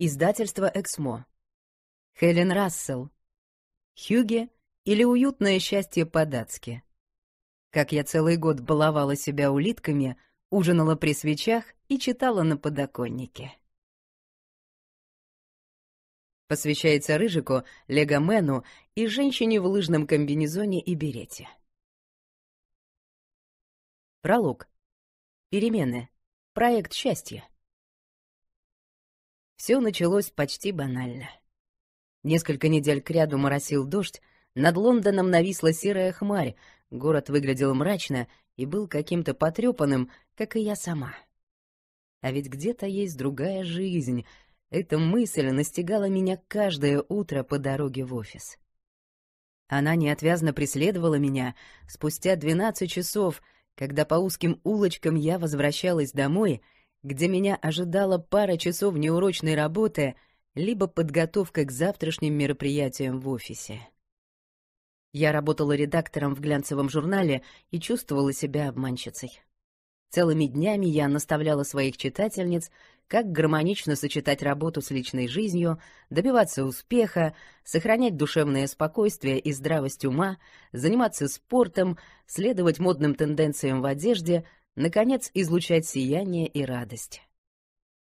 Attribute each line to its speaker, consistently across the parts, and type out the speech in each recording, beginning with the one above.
Speaker 1: Издательство «Эксмо». Хелен Рассел. «Хюге» или «Уютное счастье по-датски». Как я целый год баловала себя улитками, ужинала при свечах и читала на подоконнике. Посвящается Рыжику, Легомену и женщине в лыжном комбинезоне и берете. Пролог. Перемены. Проект счастья. Все началось почти банально. Несколько недель кряду моросил дождь, над Лондоном нависла серая хмарь, город выглядел мрачно и был каким-то потрепанным, как и я сама. А ведь где-то есть другая жизнь. Эта мысль настигала меня каждое утро по дороге в офис. Она неотвязно преследовала меня спустя 12 часов, когда по узким улочкам я возвращалась домой — где меня ожидала пара часов неурочной работы, либо подготовка к завтрашним мероприятиям в офисе. Я работала редактором в глянцевом журнале и чувствовала себя обманщицей. Целыми днями я наставляла своих читательниц, как гармонично сочетать работу с личной жизнью, добиваться успеха, сохранять душевное спокойствие и здравость ума, заниматься спортом, следовать модным тенденциям в одежде — наконец излучать сияние и радость.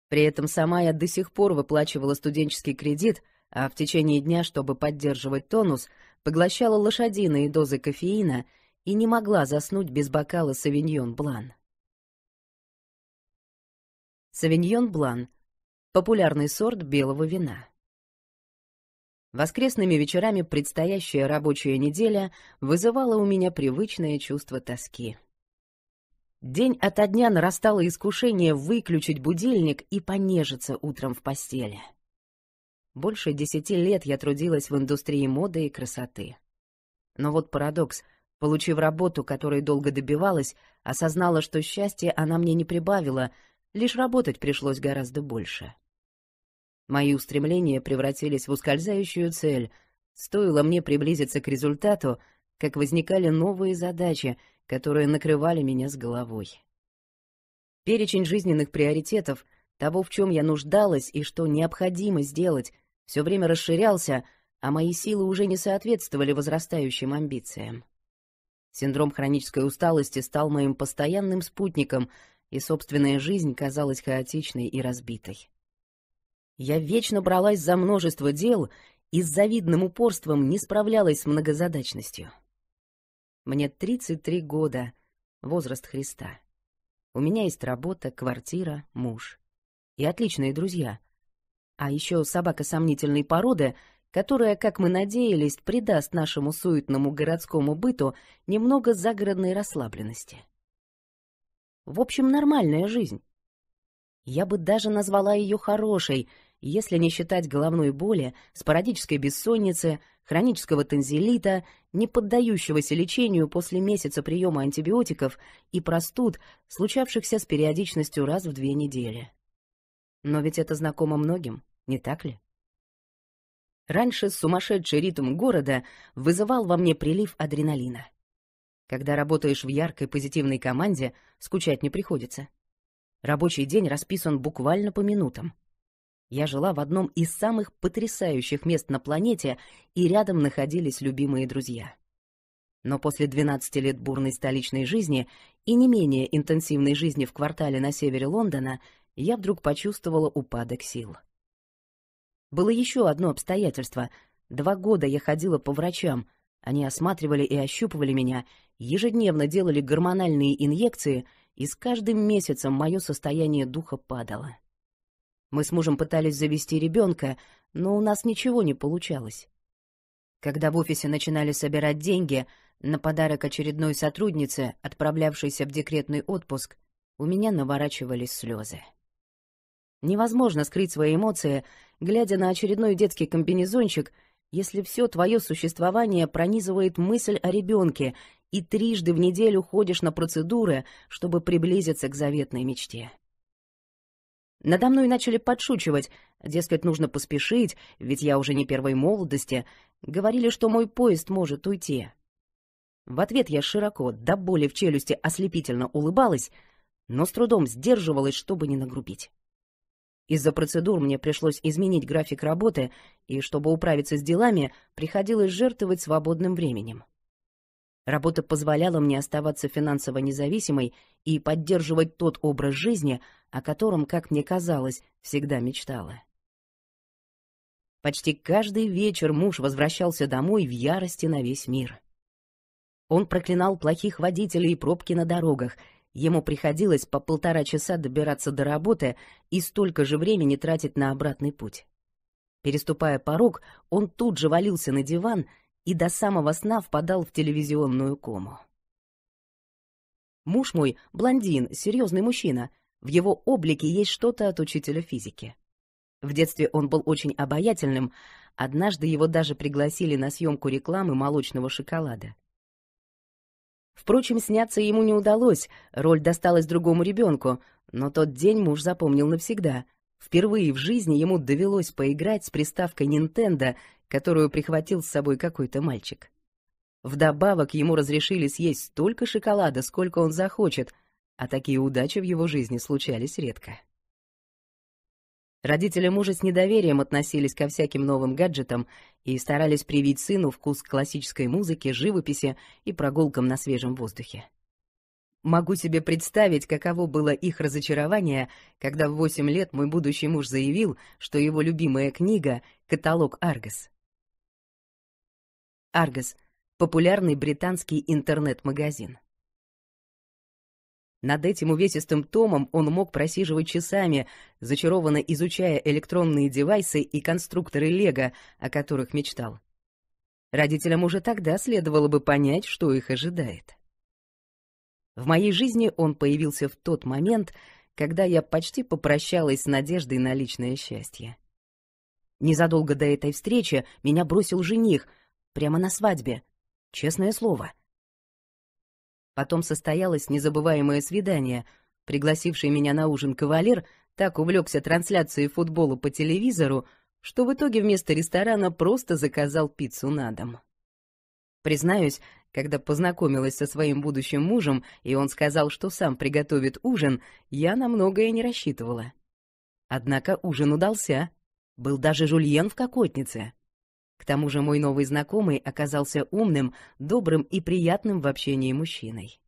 Speaker 1: При этом сама я до сих пор выплачивала студенческий кредит, а в течение дня, чтобы поддерживать тонус, поглощала лошадиные дозы кофеина и не могла заснуть без бокала «Савиньон Блан». «Савиньон Блан» — популярный сорт белого вина. Воскресными вечерами предстоящая рабочая неделя вызывала у меня привычное чувство тоски. День ото дня нарастало искушение выключить будильник и понежиться утром в постели. Больше десяти лет я трудилась в индустрии моды и красоты. Но вот парадокс. Получив работу, которой долго добивалась, осознала, что счастья она мне не прибавила, лишь работать пришлось гораздо больше. Мои устремления превратились в ускользающую цель. Стоило мне приблизиться к результату, как возникали новые задачи — которые накрывали меня с головой. Перечень жизненных приоритетов, того, в чем я нуждалась и что необходимо сделать, все время расширялся, а мои силы уже не соответствовали возрастающим амбициям. Синдром хронической усталости стал моим постоянным спутником, и собственная жизнь казалась хаотичной и разбитой. Я вечно бралась за множество дел и с завидным упорством не справлялась с многозадачностью. Мне 33 года, возраст Христа. У меня есть работа, квартира, муж. И отличные друзья. А еще собака сомнительной породы, которая, как мы надеялись, придаст нашему суетному городскому быту немного загородной расслабленности. В общем, нормальная жизнь. Я бы даже назвала ее хорошей — если не считать головной боли, спорадической бессонницы, хронического танзелита, не поддающегося лечению после месяца приема антибиотиков и простуд, случавшихся с периодичностью раз в две недели. Но ведь это знакомо многим, не так ли? Раньше сумасшедший ритм города вызывал во мне прилив адреналина. Когда работаешь в яркой позитивной команде, скучать не приходится. Рабочий день расписан буквально по минутам — я жила в одном из самых потрясающих мест на планете, и рядом находились любимые друзья. Но после 12 лет бурной столичной жизни и не менее интенсивной жизни в квартале на севере Лондона, я вдруг почувствовала упадок сил. Было еще одно обстоятельство. Два года я ходила по врачам. Они осматривали и ощупывали меня, ежедневно делали гормональные инъекции, и с каждым месяцем мое состояние духа падало. Мы с мужем пытались завести ребенка, но у нас ничего не получалось. Когда в офисе начинали собирать деньги на подарок очередной сотруднице, отправлявшейся в декретный отпуск, у меня наворачивались слезы. Невозможно скрыть свои эмоции, глядя на очередной детский комбинезончик, если все твое существование пронизывает мысль о ребенке, и трижды в неделю ходишь на процедуры, чтобы приблизиться к заветной мечте. Надо мной начали подшучивать, дескать, нужно поспешить, ведь я уже не первой молодости. Говорили, что мой поезд может уйти. В ответ я широко, до боли в челюсти ослепительно улыбалась, но с трудом сдерживалась, чтобы не нагрубить. Из-за процедур мне пришлось изменить график работы, и чтобы управиться с делами, приходилось жертвовать свободным временем. Работа позволяла мне оставаться финансово независимой и поддерживать тот образ жизни, о котором, как мне казалось, всегда мечтала. Почти каждый вечер муж возвращался домой в ярости на весь мир. Он проклинал плохих водителей и пробки на дорогах. Ему приходилось по полтора часа добираться до работы и столько же времени тратить на обратный путь. Переступая порог, он тут же валился на диван и до самого сна впадал в телевизионную кому. Муж мой, блондин, серьезный мужчина, в его облике есть что-то от учителя физики. В детстве он был очень обаятельным, однажды его даже пригласили на съемку рекламы молочного шоколада. Впрочем, сняться ему не удалось, роль досталась другому ребенку, но тот день муж запомнил навсегда. Впервые в жизни ему довелось поиграть с приставкой Nintendo, которую прихватил с собой какой-то мальчик. Вдобавок ему разрешили съесть столько шоколада, сколько он захочет — а такие удачи в его жизни случались редко. Родители мужа с недоверием относились ко всяким новым гаджетам и старались привить сыну вкус к классической музыке, живописи и прогулкам на свежем воздухе. Могу себе представить, каково было их разочарование, когда в 8 лет мой будущий муж заявил, что его любимая книга — каталог «Аргос». «Аргос» — популярный британский интернет-магазин. Над этим увесистым томом он мог просиживать часами, зачарованно изучая электронные девайсы и конструкторы Лего, о которых мечтал. Родителям уже тогда следовало бы понять, что их ожидает. В моей жизни он появился в тот момент, когда я почти попрощалась с надеждой на личное счастье. Незадолго до этой встречи меня бросил жених, прямо на свадьбе. Честное слово — Потом состоялось незабываемое свидание. Пригласивший меня на ужин кавалер так увлекся трансляцией футбола по телевизору, что в итоге вместо ресторана просто заказал пиццу на дом. Признаюсь, когда познакомилась со своим будущим мужем, и он сказал, что сам приготовит ужин, я на многое не рассчитывала. Однако ужин удался. Был даже жульен в кокотнице. К тому же мой новый знакомый оказался умным, добрым и приятным в общении мужчиной.